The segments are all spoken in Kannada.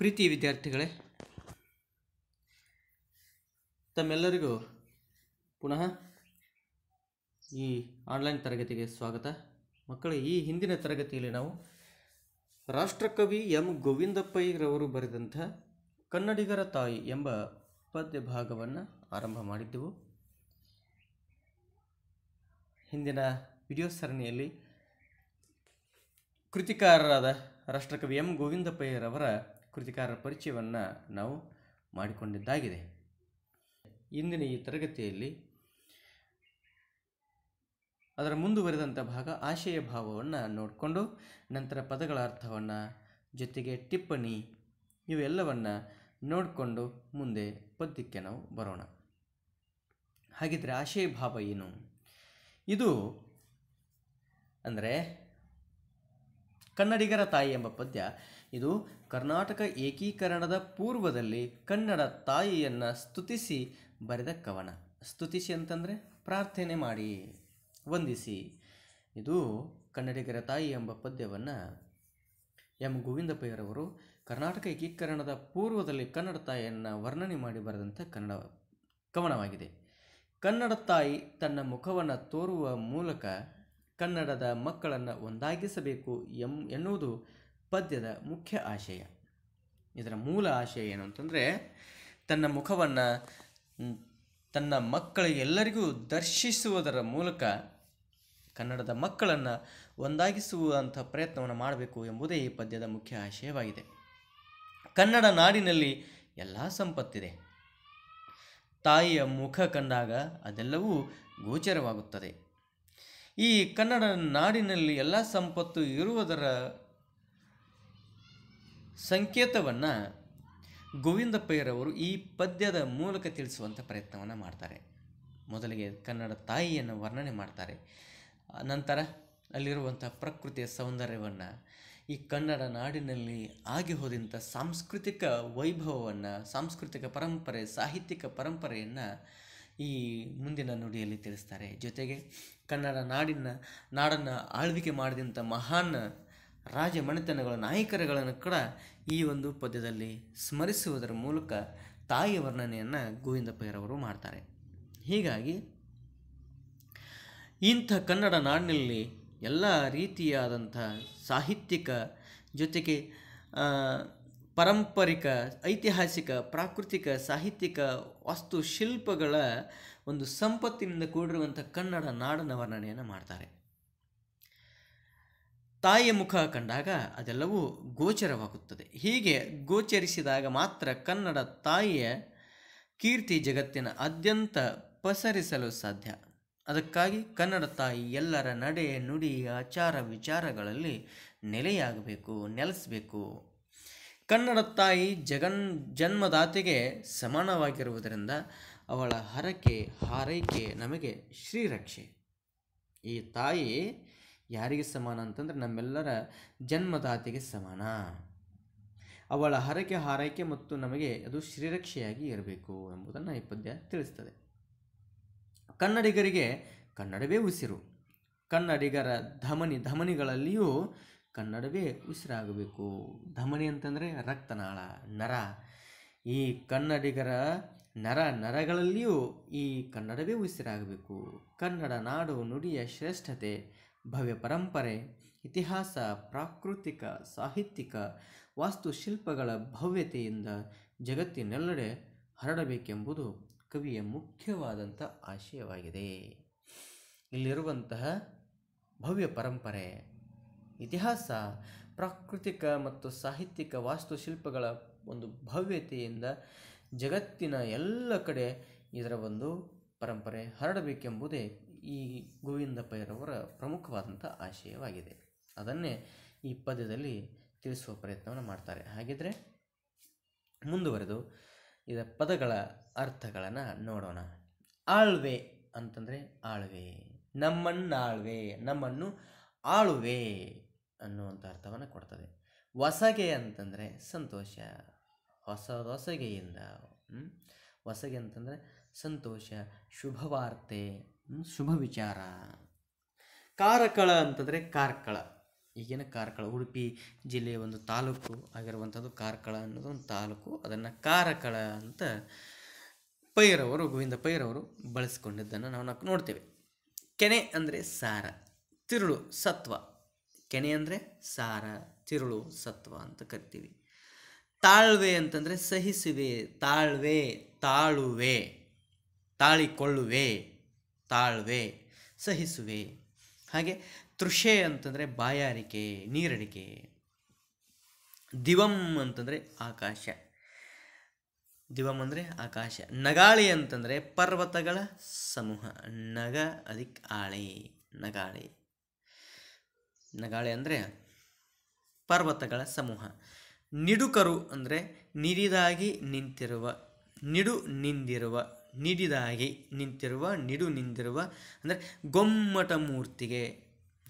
ಪ್ರೀತಿ ವಿದ್ಯಾರ್ಥಿಗಳೇ ತಮ್ಮೆಲ್ಲರಿಗೂ ಪುನಃ ಈ ಆನ್ಲೈನ್ ತರಗತಿಗೆ ಸ್ವಾಗತ ಮಕ್ಕಳ ಈ ಹಿಂದಿನ ತರಗತಿಯಲ್ಲಿ ನಾವು ರಾಷ್ಟ್ರಕವಿ ಎಂ ಗೋವಿಂದಪ್ಪಯ್ಯರವರು ಬರೆದಂಥ ಕನ್ನಡಿಗರ ತಾಯಿ ಎಂಬ ಪದ್ಯ ಭಾಗವನ್ನು ಆರಂಭ ಮಾಡಿದ್ದೆವು ಹಿಂದಿನ ವಿಡಿಯೋ ಸರಣಿಯಲ್ಲಿ ಕೃತಿಕಾರರಾದ ರಾಷ್ಟ್ರಕವಿ ಎಂ ಗೋವಿಂದಪ್ಪಯ್ಯರವರ ಕೃತಿಕಾರರ ಪರಿಚಯವನ್ನು ನಾವು ಮಾಡಿಕೊಂಡಿದ್ದಾಗಿದೆ ಇಂದಿನ ಈ ತರಗತಿಯಲ್ಲಿ ಅದರ ಮುಂದುವರೆದಂಥ ಭಾಗ ಆಶಯ ಭಾವವನ್ನು ನೋಡಿಕೊಂಡು ನಂತರ ಪದಗಳ ಅರ್ಥವನ್ನು ಜೊತೆಗೆ ಟಿಪ್ಪಣಿ ಇವೆಲ್ಲವನ್ನು ನೋಡಿಕೊಂಡು ಮುಂದೆ ಪದ್ಯಕ್ಕೆ ನಾವು ಬರೋಣ ಹಾಗಿದ್ರೆ ಆಶಯ ಭಾವ ಏನು ಇದು ಅಂದರೆ ಕನ್ನಡಿಗರ ತಾಯಿ ಎಂಬ ಪದ್ಯ ಇದು ಕರ್ನಾಟಕ ಏಕೀಕರಣದ ಪೂರ್ವದಲ್ಲಿ ಕನ್ನಡ ತಾಯಿಯನ್ನು ಸ್ತುತಿಸಿ ಬರೆದ ಕವನ ಸ್ತುತಿಸಿ ಅಂತಂದರೆ ಪ್ರಾರ್ಥನೆ ಮಾಡಿ ವಂದಿಸಿ ಇದು ಕನ್ನಡಿಗರ ತಾಯಿ ಎಂಬ ಪದ್ಯವನ್ನು ಎಂ ಗೋವಿಂದಪ್ಪಯ್ಯರವರು ಕರ್ನಾಟಕ ಏಕೀಕರಣದ ಪೂರ್ವದಲ್ಲಿ ಕನ್ನಡ ತಾಯಿಯನ್ನು ವರ್ಣನೆ ಮಾಡಿ ಬರೆದಂಥ ಕನ್ನಡ ಕವನವಾಗಿದೆ ಕನ್ನಡ ತಾಯಿ ತನ್ನ ಮುಖವನ್ನು ತೋರುವ ಮೂಲಕ ಕನ್ನಡದ ಮಕ್ಕಳನ್ನು ಒಂದಾಗಿಸಬೇಕು ಎಂ ಎನ್ನುವುದು ಪದ್ಯದ ಮುಖ್ಯ ಆಶಯ ಇದರ ಮೂಲ ಆಶಯ ಏನು ಅಂತಂದರೆ ತನ್ನ ಮುಖವನ್ನು ತನ್ನ ಎಲ್ಲರಿಗೂ ದರ್ಶಿಸುವುದರ ಮೂಲಕ ಕನ್ನಡದ ಮಕ್ಕಳನ್ನು ಒಂದಾಗಿಸುವಂಥ ಪ್ರಯತ್ನವನ್ನು ಮಾಡಬೇಕು ಎಂಬುದೇ ಈ ಪದ್ಯದ ಮುಖ್ಯ ಆಶಯವಾಗಿದೆ ಕನ್ನಡ ನಾಡಿನಲ್ಲಿ ಎಲ್ಲ ಸಂಪತ್ತಿದೆ ತಾಯಿಯ ಮುಖ ಕಂಡಾಗ ಅದೆಲ್ಲವೂ ಗೋಚರವಾಗುತ್ತದೆ ಈ ಕನ್ನಡ ನಾಡಿನಲ್ಲಿ ಎಲ್ಲ ಸಂಪತ್ತು ಇರುವುದರ ಸಂಕೇತವನ್ನು ಗೋವಿಂದ ಪೈರವರು ಈ ಪದ್ಯದ ಮೂಲಕ ತಿಳಿಸುವಂಥ ಪ್ರಯತ್ನವನ್ನು ಮಾಡ್ತಾರೆ ಮೊದಲಿಗೆ ಕನ್ನಡ ತಾಯಿಯನ್ನು ವರ್ಣನೆ ಮಾಡ್ತಾರೆ ನಂತರ ಅಲ್ಲಿರುವಂಥ ಪ್ರಕೃತಿಯ ಸೌಂದರ್ಯವನ್ನು ಈ ಕನ್ನಡ ನಾಡಿನಲ್ಲಿ ಆಗಿ ಹೋದಂಥ ಸಾಂಸ್ಕೃತಿಕ ವೈಭವವನ್ನು ಸಾಂಸ್ಕೃತಿಕ ಪರಂಪರೆ ಸಾಹಿತ್ಯಿಕ ಪರಂಪರೆಯನ್ನು ಈ ಮುಂದಿನ ನುಡಿಯಲ್ಲಿ ತಿಳಿಸ್ತಾರೆ ಜೊತೆಗೆ ಕನ್ನಡ ನಾಡಿನ ನಾಡನ್ನು ಆಳ್ವಿಕೆ ಮಾಡಿದಂಥ ಮಹಾನ್ ರಾಜ ರಾಜಮನೆತನಗಳ ನಾಯಕರುಗಳನ್ನು ಕೂಡ ಈ ಒಂದು ಪದ್ಯದಲ್ಲಿ ಸ್ಮರಿಸುವುದರ ಮೂಲಕ ತಾಯಿಯ ವರ್ಣನೆಯನ್ನು ಗೋವಿಂದ ಪೈರವರು ಮಾಡ್ತಾರೆ ಹೀಗಾಗಿ ಇಂಥ ಕನ್ನಡ ನಾಡಿನಲ್ಲಿ ಎಲ್ಲ ರೀತಿಯಾದಂಥ ಸಾಹಿತ್ಯಿಕ ಜೊತೆಗೆ ಪಾರಂಪರಿಕ ಐತಿಹಾಸಿಕ ಪ್ರಾಕೃತಿಕ ಸಾಹಿತ್ಯಿಕ ವಾಸ್ತುಶಿಲ್ಪಗಳ ಒಂದು ಸಂಪತ್ತಿನಿಂದ ಕೂಡಿರುವಂಥ ಕನ್ನಡ ನಾಡನ ವರ್ಣನೆಯನ್ನು ಮಾಡ್ತಾರೆ ತಾಯಿಯ ಮುಖ ಕಂಡಾಗ ಅದೆಲ್ಲವೂ ಗೋಚರವಾಗುತ್ತದೆ ಹೀಗೆ ಗೋಚರಿಸಿದಾಗ ಮಾತ್ರ ಕನ್ನಡ ತಾಯಿಯ ಕೀರ್ತಿ ಜಗತ್ತಿನ ಅತ್ಯಂತ ಪಸರಿಸಲು ಸಾಧ್ಯ ಅದಕ್ಕಾಗಿ ಕನ್ನಡ ತಾಯಿ ಎಲ್ಲರ ನಡೆ ನುಡಿ ಆಚಾರ ವಿಚಾರಗಳಲ್ಲಿ ನೆಲೆಯಾಗಬೇಕು ನೆಲೆಸಬೇಕು ಕನ್ನಡ ತಾಯಿ ಜಗನ್ ಜನ್ಮದಾತೆಗೆ ಸಮಾನವಾಗಿರುವುದರಿಂದ ಅವಳ ಹರಕೆ ಹಾರೈಕೆ ನಮಗೆ ಶ್ರೀರಕ್ಷೆ ಈ ತಾಯಿ ಯಾರಿಗೆ ಸಮಾನ ಅಂತಂದರೆ ನಮ್ಮೆಲ್ಲರ ಜನ್ಮದಾತೆಗೆ ಸಮಾನ ಅವಳ ಹರಕೆ ಹಾರೈಕೆ ಮತ್ತು ನಮಗೆ ಅದು ಶ್ರೀರಕ್ಷೆಯಾಗಿ ಇರಬೇಕು ಎಂಬುದನ್ನು ಈ ಪದ್ಯ ತಿಳಿಸ್ತದೆ ಕನ್ನಡಿಗರಿಗೆ ಕನ್ನಡವೇ ಉಸಿರು ಕನ್ನಡಿಗರ ಧಮನಿ ಧಮನಿಗಳಲ್ಲಿಯೂ ಕನ್ನಡವೇ ಉಸಿರಾಗಬೇಕು ಧಮನಿ ಅಂತಂದರೆ ರಕ್ತನಾಳ ನರ ಈ ಕನ್ನಡಿಗರ ನರ ನರಗಳಲ್ಲಿಯೂ ಈ ಕನ್ನಡವೇ ಉಸಿರಾಗಬೇಕು ಕನ್ನಡ ನಾಡು ನುಡಿಯ ಶ್ರೇಷ್ಠತೆ ಭವ್ಯ ಪರಂಪರೆ ಇತಿಹಾಸ ಪ್ರಾಕೃತಿಕ ಸಾಹಿತ್ಯಿಕ ವಾಸ್ತುಶಿಲ್ಪಗಳ ಭವ್ಯತೆಯಿಂದ ಜಗತ್ತಿನೆಲ್ಲೆಡೆ ಹರಡಬೇಕೆಂಬುದು ಕವಿಯ ಮುಖ್ಯವಾದಂಥ ಆಶಯವಾಗಿದೆ ಇಲ್ಲಿರುವಂತಹ ಭವ್ಯ ಪರಂಪರೆ ಇತಿಹಾಸ ಪ್ರಾಕೃತಿಕ ಮತ್ತು ಸಾಹಿತ್ಯಿಕ ವಾಸ್ತುಶಿಲ್ಪಗಳ ಒಂದು ಭವ್ಯತೆಯಿಂದ ಜಗತ್ತಿನ ಎಲ್ಲ ಕಡೆ ಇದರ ಒಂದು ಪರಂಪರೆ ಹರಡಬೇಕೆಂಬುದೇ ಈ ಗೋವಿಂದ ಪೈರವರ ಪ್ರಮುಖವಾದಂಥ ಆಶಯವಾಗಿದೆ ಅದನ್ನೇ ಈ ಪದ್ಯದಲ್ಲಿ ತಿಳಿಸುವ ಪ್ರಯತ್ನವನ್ನು ಮಾಡ್ತಾರೆ ಹಾಗಿದ್ರೆ ಮುಂದುವರೆದು ಇದರ ಪದಗಳ ಅರ್ಥಗಳನ್ನು ನೋಡೋಣ ಆಳ್ವೆ ಅಂತಂದರೆ ಆಳ್ವೆ ನಮ್ಮನ್ನು ಆಳ್ವೆ ನಮ್ಮನ್ನು ಆಳುವೆ ಅನ್ನುವಂಥ ಅರ್ಥವನ್ನು ಕೊಡ್ತದೆ ಹೊಸಗೆ ಅಂತಂದರೆ ಸಂತೋಷ ಹೊಸ ಹೊಸಗೆಯಿಂದ ಹೊಸಗೆ ಅಂತಂದರೆ ಸಂತೋಷ ಶುಭವಾರ್ತೆ ಶುಭ ವಿಚಾರ ಕಾರಕಳ ಅಂತಂದರೆ ಕಾರ್ಕಳ ಈಗಿನ ಕಾರ್ಕಳ ಉಡುಪಿ ಜಿಲ್ಲೆಯ ಒಂದು ತಾಲೂಕು ಆಗಿರುವಂಥದ್ದು ಕಾರ್ಕಳ ಅನ್ನೋದು ಒಂದು ತಾಲೂಕು ಅದನ್ನು ಕಾರಕಳ ಅಂತ ಪೈರವರು ಗೋವಿಂದ ಪೈರವರು ಬಳಸಿಕೊಂಡಿದ್ದನ್ನು ನಾವು ನೋಡ್ತೇವೆ ಕೆನೆ ಅಂದರೆ ಸಾರ ತಿರುಳು ಸತ್ವ ಕೆನೆ ಅಂದರೆ ಸಾರ ತಿರುಳು ಸತ್ವ ಅಂತ ಕರಿತೀವಿ ತಾಳ್ವೆ ಅಂತಂದರೆ ಸಹಿಸುವೆ ತಾಳ್ವೆ ತಾಳುವೆ ತಾಳಿಕೊಳ್ಳುವೆ ತಾಳ್ವೆ ಸಹಿಸುವೆ ಹಾಗೆ ತೃಷೆ ಅಂತಂದರೆ ಬಾಯಾರಿಕೆ ನೀರಡಿಕೆ ದಿವಂ ಅಂತಂದರೆ ಆಕಾಶ ದಿವಂ ಅಂದರೆ ಆಕಾಶ ನಗಾಳಿ ಅಂತಂದರೆ ಪರ್ವತಗಳ ಸಮೂಹ ನಗ ಅದಿಕ್ ಆಳೆ ನಗಾಳಿ ನಗಾಳೆ ಅಂದರೆ ಪರ್ವತಗಳ ಸಮೂಹ ನಿಡುಕರು ಅಂದರೆ ನಿಡಿದಾಗಿ ನಿಂತಿರುವ ನಿಡು ನಿಂದಿರುವ ನಿಡಿದಾಗಿ ನಿಂತಿರುವ ನಿಡು ನಿಂದಿರುವ ಅಂದರೆ ಗೊಮ್ಮಟ ಮೂರ್ತಿಗೆ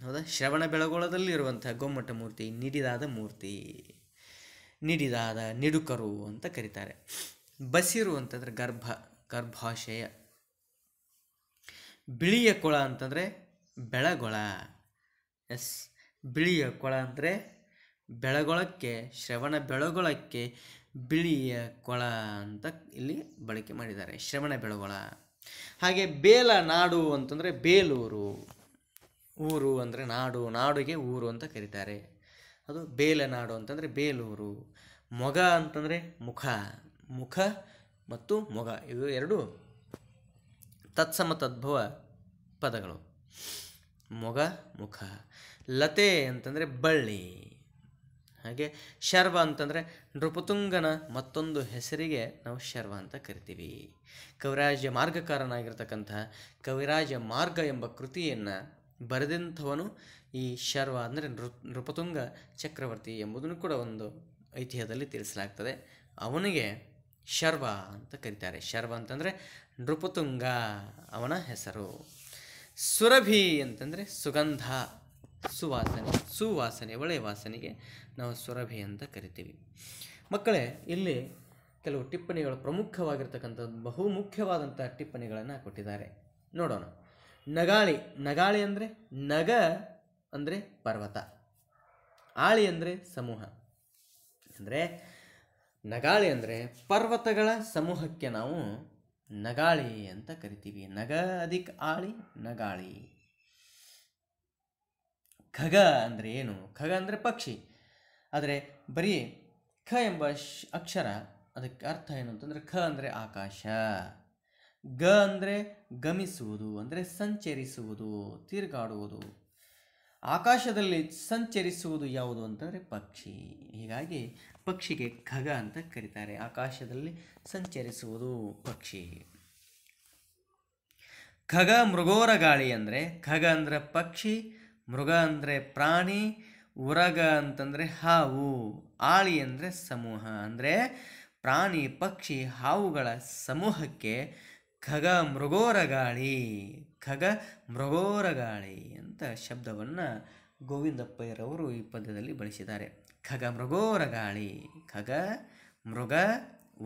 ಹೌದಾ ಶ್ರವಣ ಬೆಳಗೊಳದಲ್ಲಿರುವಂತಹ ಗೊಮ್ಮಟ ಮೂರ್ತಿ ನಿಡಿದಾದ ಮೂರ್ತಿ ನಿಡಿದಾದ ನಿಡುಕರು ಅಂತ ಕರೀತಾರೆ ಬಸಿರು ಅಂತಂದರೆ ಗರ್ಭ ಗರ್ಭಾಶಯ ಬಿಳಿಯ ಕೊಳ ಅಂತಂದರೆ ಬೆಳಗೊಳ ಎಸ್ ಬಿಳಿಯ ಕೊಳ ಅಂದರೆ ಬೆಳಗೊಳಕ್ಕೆ ಶ್ರವಣ ಬೆಳಗೊಳಕ್ಕೆ ಬಿಳಿಯ ಕೊಳ ಅಂತ ಇಲ್ಲಿ ಬಳಕೆ ಮಾಡಿದ್ದಾರೆ ಶ್ರವಣ ಬೆಳಗೊಳ ಹಾಗೆ ಬೇಲ ನಾಡು ಅಂತಂದರೆ ಬೇಲೂರು ಊರು ಅಂದರೆ ನಾಡು ನಾಡುಗೆ ಊರು ಅಂತ ಕರೀತಾರೆ ಅದು ಬೇಲನಾಡು ಅಂತಂದರೆ ಬೇಲೂರು ಮೊಗ ಅಂತಂದರೆ ಮುಖ ಮುಖ ಮತ್ತು ಮೊಗ ಇವು ಎರಡು ತತ್ಸಮ ತದ್ಭವ ಪದಗಳು ಮೊಗ ಮುಖ ಲತೆ ಅಂತಂದರೆ ಬಳ್ಳಿ ಹಾಗೆ ಶರ್ವ ಅಂತಂದರೆ ನೃಪತುಂಗನ ಮತ್ತೊಂದು ಹೆಸರಿಗೆ ನಾವು ಶರ್ವ ಅಂತ ಕರಿತೀವಿ ಕವಿರಾಜ ಮಾರ್ಗಕಾರನಾಗಿರ್ತಕ್ಕಂತಹ ಕವಿರಾಜ ಮಾರ್ಗ ಎಂಬ ಕೃತಿಯನ್ನು ಬರೆದಂಥವನು ಈ ಶರ್ವ ಅಂದರೆ ನೃ ನೃಪತುಂಗ ಚಕ್ರವರ್ತಿ ಎಂಬುದನ್ನು ಕೂಡ ಒಂದು ಐತಿಹ್ಯದಲ್ಲಿ ತಿಳಿಸಲಾಗ್ತದೆ ಅವನಿಗೆ ಶರ್ವ ಅಂತ ಕರೀತಾರೆ ಶರ್ವ ಅಂತಂದರೆ ನೃಪತುಂಗ ಅವನ ಹೆಸರು ಸುರಭಿ ಅಂತಂದರೆ ಸುಗಂಧ ಸುವಾಸನೆ ಸುವಾಸನೆ ಒಳ್ಳೆಯ ವಾಸನೆಗೆ ನಾವು ಸುರಭಿ ಅಂತ ಕರಿತೀವಿ ಮಕ್ಕಳೇ ಇಲ್ಲಿ ಕೆಲವು ಟಿಪ್ಪಣಿಗಳು ಪ್ರಮುಖವಾಗಿರ್ತಕ್ಕಂಥದ್ದು ಬಹು ಮುಖ್ಯವಾದಂಥ ಟಿಪ್ಪಣಿಗಳನ್ನು ಕೊಟ್ಟಿದ್ದಾರೆ ನೋಡೋಣ ನಗಾಳಿ ನಗಾಳಿ ಅಂದರೆ ನಗ ಅಂದರೆ ಪರ್ವತ ಆಳಿ ಅಂದರೆ ಸಮೂಹ ಅಂದರೆ ನಗಾಳಿ ಅಂದರೆ ಪರ್ವತಗಳ ಸಮೂಹಕ್ಕೆ ನಾವು ನಗಾಳಿ ಅಂತ ಕರಿತೀವಿ ನಗ ಅಧಿಕ ಆಳಿ ನಗಾಳಿ ಖಗ ಅಂದರೆ ಏನು ಖಗ ಅಂದರೆ ಪಕ್ಷಿ ಆದರೆ ಬರೀ ಖ ಎಂಬ ಅಕ್ಷರ ಅದಕ್ಕೆ ಅರ್ಥ ಏನು ಅಂತಂದರೆ ಖ ಅಂದರೆ ಆಕಾಶ ಗ ಅಂದರೆ ಗಮಿಸುವುದು ಅಂದರೆ ಸಂಚರಿಸುವುದು ತಿರುಗಾಡುವುದು ಆಕಾಶದಲ್ಲಿ ಸಂಚರಿಸುವುದು ಯಾವುದು ಅಂತಂದರೆ ಪಕ್ಷಿ ಹೀಗಾಗಿ ಪಕ್ಷಿಗೆ ಖಗ ಅಂತ ಕರೀತಾರೆ ಆಕಾಶದಲ್ಲಿ ಸಂಚರಿಸುವುದು ಪಕ್ಷಿ ಖಗ ಮೃಗೋರ ಗಾಳಿ ಅಂದರೆ ಖಗ ಅಂದರೆ ಪಕ್ಷಿ ಮೃಗ ಅಂದರೆ ಪ್ರಾಣಿ ಉರಗ ಅಂತಂದರೆ ಹಾವು ಆಳಿ ಅಂದರೆ ಸಮೂಹ ಅಂದರೆ ಪ್ರಾಣಿ ಪಕ್ಷಿ ಹಾವುಗಳ ಸಮೂಹಕ್ಕೆ ಖಗ ಮೃಗೋರಗಾಳಿ ಖಗ ಮೃಗೋರಗಾಳಿ ಅಂತ ಶಬ್ದವನ್ನು ಗೋವಿಂದಪ್ಪಯ್ಯರವರು ಈ ಪದ್ಯದಲ್ಲಿ ಬಳಸಿದ್ದಾರೆ ಖಗ ಮೃಗೋರಗಾಳಿ ಖಗ ಮೃಗ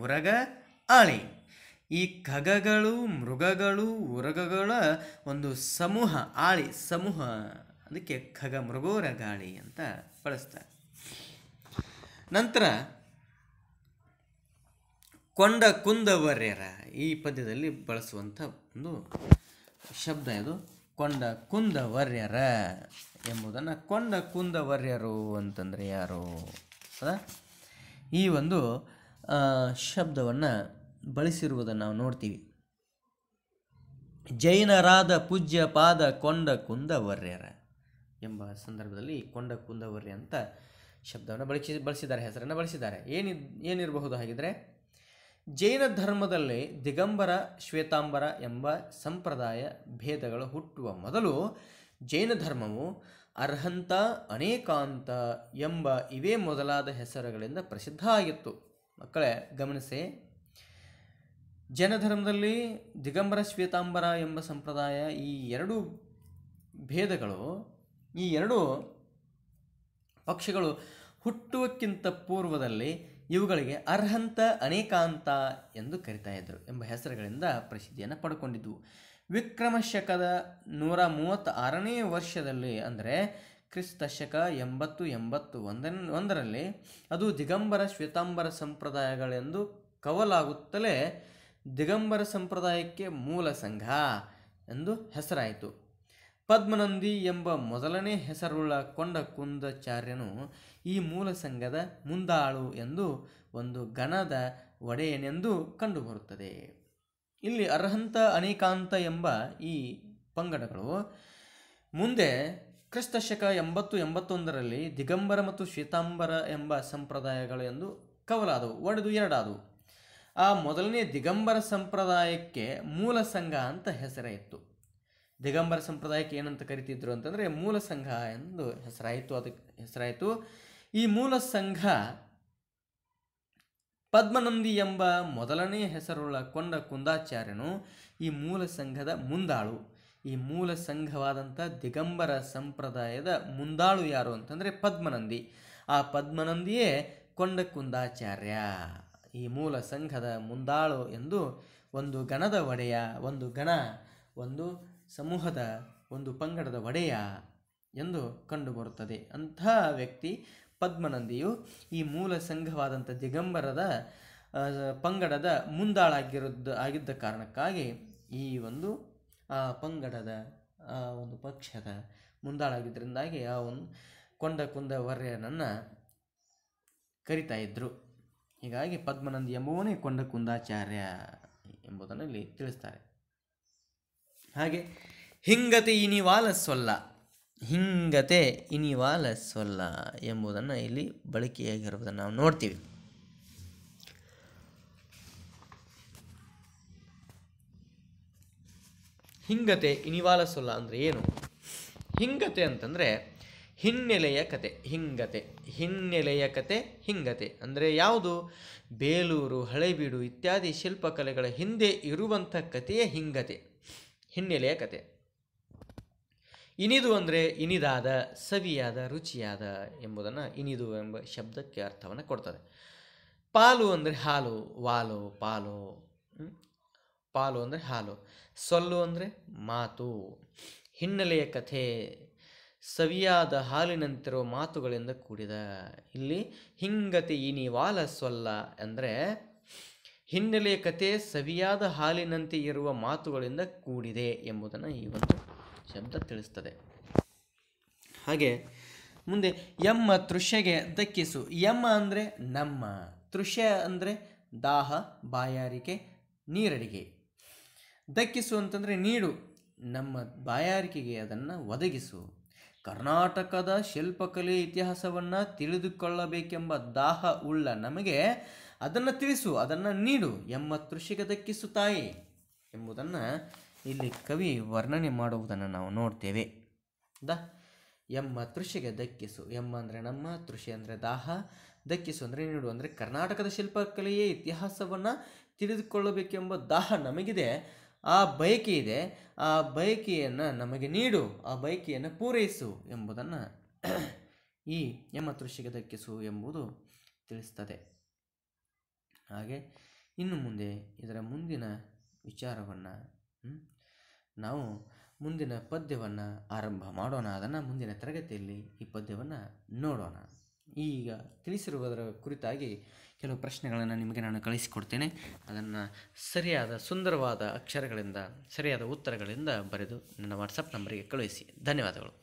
ಉರಗ ಆಳಿ ಈ ಖಗಗಳು ಮೃಗಗಳು ಉರಗಗಳ ಒಂದು ಸಮೂಹ ಆಳಿ ಸಮೂಹ ಅದಕ್ಕೆ ಖಗ ಮೃಗೋರ ಗಾಳಿ ಅಂತ ಬಳಸ್ತಾರೆ ನಂತರ ಕೊಂಡ ಕುಂದವರ್ಯರ ಈ ಪದ್ಯದಲ್ಲಿ ಬಳಸುವಂಥ ಒಂದು ಶಬ್ದ ಇದು ಕೊಂಡ ಕುಂದವರ್ಯರ ಎಂಬುದನ್ನು ಕೊಂಡ ಕುಂದವರ್ಯರು ಅಂತಂದರೆ ಯಾರು ಅದ ಈ ಒಂದು ಶಬ್ದವನ್ನು ಬಳಸಿರುವುದನ್ನು ನಾವು ನೋಡ್ತೀವಿ ಜೈನರಾದ ಪೂಜ್ಯ ಪಾದ ಕೊಂಡ ಕುಂದವರ್ಯರ ಎಂಬ ಸಂದರ್ಭದಲ್ಲಿ ಕೊಂಡ ಕುಂದವರ್ಯ ಅಂತ ಶಬ್ದವನ್ನು ಬಳಸಿ ಬಳಸಿದ್ದಾರೆ ಹೆಸರನ್ನು ಬಳಸಿದ್ದಾರೆ ಏನಿದ್ ಏನಿರಬಹುದು ಹಾಗಿದ್ರೆ ಜೈನ ಧರ್ಮದಲ್ಲಿ ದಿಗಂಬರ ಶ್ವೇತಾಂಬರ ಎಂಬ ಸಂಪ್ರದಾಯ ಭೇದಗಳು ಹುಟ್ಟುವ ಮೊದಲು ಜೈನ ಧರ್ಮವು ಅರ್ಹಂತ ಅನೇಕಾಂತ ಎಂಬ ಇವೇ ಮೊದಲಾದ ಹೆಸರುಗಳಿಂದ ಪ್ರಸಿದ್ಧ ಆಗಿತ್ತು ಮಕ್ಕಳೇ ಗಮನಿಸಿ ಜೈನ ಧರ್ಮದಲ್ಲಿ ದಿಗಂಬರ ಶ್ವೇತಾಂಬರ ಎಂಬ ಸಂಪ್ರದಾಯ ಈ ಎರಡು ಭೇದಗಳು ಈ ಎರಡು ಪಕ್ಷಗಳು ಹುಟ್ಟುವಕ್ಕಿಂತ ಪೂರ್ವದಲ್ಲಿ ಇವುಗಳಿಗೆ ಅರ್ಹಂತ ಅನೇಕಾಂತ ಎಂದು ಕರಿತಾ ಇದ್ದರು ಎಂಬ ಹೆಸರುಗಳಿಂದ ಪ್ರಸಿದ್ಧಿಯನ್ನು ಪಡ್ಕೊಂಡಿದ್ದವು ವಿಕ್ರಮ ಶಕದ ನೂರ ಮೂವತ್ತ ಆರನೇ ವರ್ಷದಲ್ಲಿ ಅಂದರೆ ಕ್ರಿಸ್ತ ಶಕ ಎಂಬತ್ತು ಎಂಬತ್ತು ಒಂದನ್ ಒಂದರಲ್ಲಿ ಅದು ದಿಗಂಬರ ಶ್ವೇತಾಂಬರ ಸಂಪ್ರದಾಯಗಳೆಂದು ಕವಲಾಗುತ್ತಲೇ ದಿಗಂಬರ ಸಂಪ್ರದಾಯಕ್ಕೆ ಮೂಲ ಸಂಘ ಎಂದು ಹೆಸರಾಯಿತು ಪದ್ಮನಂದಿ ಎಂಬ ಮೊದಲನೇ ಹೆಸರುಳ್ಳ ಕೊಂಡ ಕುಂದಾಚಾರ್ಯನು ಈ ಮೂಲ ಸಂಘದ ಮುಂದಾಳು ಎಂದು ಒಂದು ಗಣದ ಒಡೆಯನೆಂದು ಕಂಡುಬರುತ್ತದೆ ಇಲ್ಲಿ ಅರ್ಹಂತ ಅನೇಕಾಂತ ಎಂಬ ಈ ಪಂಗಡಗಳು ಮುಂದೆ ಕ್ರಿಸ್ತಶಕ ಎಂಬತ್ತು ಎಂಬತ್ತೊಂದರಲ್ಲಿ ದಿಗಂಬರ ಮತ್ತು ಶ್ವೇತಾಂಬರ ಎಂಬ ಸಂಪ್ರದಾಯಗಳು ಎಂದು ಕವಲಾದವು ಒಡೆದು ಎರಡಾದವು ಆ ಮೊದಲನೇ ದಿಗಂಬರ ಸಂಪ್ರದಾಯಕ್ಕೆ ಮೂಲ ಸಂಘ ಅಂತ ಹೆಸರೇ ಇತ್ತು ದಿಗಂಬರ ಸಂಪ್ರದಾಯಕ್ಕೆ ಏನಂತ ಕರಿತಿದ್ರು ಅಂತಂದರೆ ಮೂಲ ಸಂಘ ಎಂದು ಹೆಸರಾಯಿತು ಅದಕ್ಕೆ ಹೆಸರಾಯಿತು ಈ ಮೂಲ ಸಂಘ ಪದ್ಮನಂದಿ ಎಂಬ ಮೊದಲನೇ ಹೆಸರುಳ್ಳ ಕೊಂಡ ಕುಂದಾಚಾರ್ಯನು ಈ ಮೂಲ ಸಂಘದ ಮುಂದಾಳು ಈ ಮೂಲ ಸಂಘವಾದಂಥ ದಿಗಂಬರ ಸಂಪ್ರದಾಯದ ಮುಂದಾಳು ಯಾರು ಅಂತಂದರೆ ಪದ್ಮನಂದಿ ಆ ಪದ್ಮನಂದಿಯೇ ಕೊಂಡ ಕುಂದಾಚಾರ್ಯ ಈ ಮೂಲ ಸಂಘದ ಮುಂದಾಳು ಎಂದು ಒಂದು ಗಣದ ಒಡೆಯ ಒಂದು ಗಣ ಒಂದು ಸಮೂಹದ ಒಂದು ಪಂಗಡದ ಒಡೆಯ ಎಂದು ಕಂಡುಬರುತ್ತದೆ ಅಂಥ ವ್ಯಕ್ತಿ ಪದ್ಮನಂದಿಯು ಈ ಮೂಲ ಸಂಘವಾದಂಥ ದಿಗಂಬರದ ಪಂಗಡದ ಮುಂದಾಳಾಗಿರುದ್ದ ಆಗಿದ್ದ ಕಾರಣಕ್ಕಾಗಿ ಈ ಒಂದು ಆ ಪಂಗಡದ ಆ ಒಂದು ಪಕ್ಷದ ಮುಂದಾಳಾಗಿದ್ದರಿಂದಾಗಿ ಆ ಒಂದು ಕೊಂಡ ಕುಂದ ವರ್ಯನನ್ನು ಕರಿತಾ ಇದ್ದರು ಹೀಗಾಗಿ ಪದ್ಮನಂದಿ ಎಂಬುವನೇ ಕೊಂಡ ಕುಂದಾಚಾರ್ಯ ಎಂಬುದನ್ನು ಇಲ್ಲಿ ತಿಳಿಸ್ತಾರೆ ಹಾಗೆ ಹಿಂಗತೆ ಇನಿವಾಲ ಸೊಲ್ಲ ಹಿಂಗತೆ ಇನಿವಾಲ ಸೊಲ್ಲ ಎಂಬುದನ್ನು ಇಲ್ಲಿ ಬಳಕೆಯಾಗಿರುವುದನ್ನು ನಾವು ನೋಡ್ತೀವಿ ಹಿಂಗತೆ ಇನಿವಾಲ ಸೊಲ್ಲ ಅಂದರೆ ಏನು ಹಿಂಗತೆ ಅಂತಂದರೆ ಹಿನ್ನೆಲೆಯ ಕತೆ ಹಿಂಗತೆ ಹಿನ್ನೆಲೆಯ ಕತೆ ಹಿಂಗತೆ ಅಂದರೆ ಯಾವುದು ಬೇಲೂರು ಹಳೆಬೀಡು ಇತ್ಯಾದಿ ಶಿಲ್ಪಕಲೆಗಳ ಹಿಂದೆ ಇರುವಂಥ ಕಥೆಯ ಹಿಂಗತೆ ಹಿನ್ನೆಲೆಯ ಕತೆ ಇನಿದು ಅಂದರೆ ಇನಿದಾದ ಸವಿಯಾದ ರುಚಿಯಾದ ಎಂಬುದನ್ನು ಇನಿದು ಎಂಬ ಶಬ್ದಕ್ಕೆ ಅರ್ಥವನ್ನು ಕೊಡ್ತದೆ ಪಾಲು ಅಂದರೆ ಹಾಲು ವಾಲು ಪಾಲು ಪಾಲು ಅಂದರೆ ಹಾಲು ಸೊಲ್ಲು ಅಂದರೆ ಮಾತು ಹಿನ್ನೆಲೆಯ ಕಥೆ ಸವಿಯಾದ ಹಾಲಿನಂತಿರುವ ಮಾತುಗಳಿಂದ ಕೂಡಿದ ಇಲ್ಲಿ ಹಿಂಗತಿ ಇನಿ ವಾಲ ಸೊಲ್ಲ ಅಂದರೆ ಹಿನ್ನೆಲೆಯ ಕತೆ ಸವಿಯಾದ ಹಾಲಿನಂತೆ ಇರುವ ಮಾತುಗಳಿಂದ ಕೂಡಿದೆ ಎಂಬುದನ್ನು ಈ ಒಂದು ಶಬ್ದ ತಿಳಿಸ್ತದೆ ಹಾಗೆ ಮುಂದೆ ಎಮ್ಮ ತೃಷೆಗೆ ದಕ್ಕಿಸು ಎಮ್ಮ ಅಂದರೆ ನಮ್ಮ ತೃಷೆ ಅಂದರೆ ದಾಹ ಬಾಯಾರಿಕೆ ನೀರಡಿಗೆ ದಕ್ಕಿಸು ಅಂತಂದರೆ ನೀಡು ನಮ್ಮ ಬಾಯಾರಿಕೆಗೆ ಅದನ್ನು ಒದಗಿಸು ಕರ್ನಾಟಕದ ಶಿಲ್ಪಕಲೆ ಇತಿಹಾಸವನ್ನು ತಿಳಿದುಕೊಳ್ಳಬೇಕೆಂಬ ದಾಹ ಉಳ್ಳ ನಮಗೆ ಅದನ್ನು ತಿಳಿಸು ಅದನ್ನು ನೀಡು ಎಮ್ಮ ತೃಷಿಗೆ ದಕ್ಕಿಸು ತಾಯಿ ಎಂಬುದನ್ನು ಇಲ್ಲಿ ಕವಿ ವರ್ಣನೆ ಮಾಡುವುದನ್ನು ನಾವು ನೋಡ್ತೇವೆ ದ ಎಮ್ಮ ತೃಷಿಗೆ ದಕ್ಕಿಸು ಎಮ್ಮ ಅಂದರೆ ನಮ್ಮ ತೃಷಿ ಅಂದರೆ ದಾಹ ದಕ್ಕಿಸು ಅಂದರೆ ನೀಡು ಅಂದರೆ ಕರ್ನಾಟಕದ ಶಿಲ್ಪಕಲೆಯೇ ಇತಿಹಾಸವನ್ನು ತಿಳಿದುಕೊಳ್ಳಬೇಕೆಂಬ ದಾಹ ನಮಗಿದೆ ಆ ಬಯಕೆ ಇದೆ ಆ ಬಯಕೆಯನ್ನು ನಮಗೆ ನೀಡು ಆ ಬಯಕೆಯನ್ನು ಪೂರೈಸು ಎಂಬುದನ್ನು ಈ ಎಮ್ಮ ತೃಷಿಗೆ ದಕ್ಕಿಸು ಎಂಬುದು ತಿಳಿಸ್ತದೆ ಹಾಗೆ ಇನ್ನು ಮುಂದೆ ಇದರ ಮುಂದಿನ ವಿಚಾರವನ್ನು ನಾವು ಮುಂದಿನ ಪದ್ಯವನ್ನು ಆರಂಭ ಮಾಡೋಣ ಅದನ್ನು ಮುಂದಿನ ತರಗತಿಯಲ್ಲಿ ಈ ಪದ್ಯವನ್ನು ನೋಡೋಣ ಈಗ ತಿಳಿಸಿರುವುದರ ಕುರಿತಾಗಿ ಕೆಲವು ಪ್ರಶ್ನೆಗಳನ್ನು ನಿಮಗೆ ನಾನು ಕಳಿಸಿಕೊಡ್ತೇನೆ ಅದನ್ನು ಸರಿಯಾದ ಸುಂದರವಾದ ಅಕ್ಷರಗಳಿಂದ ಸರಿಯಾದ ಉತ್ತರಗಳಿಂದ ಬರೆದು ನನ್ನ ವಾಟ್ಸಪ್ ನಂಬರಿಗೆ ಕಳುಹಿಸಿ ಧನ್ಯವಾದಗಳು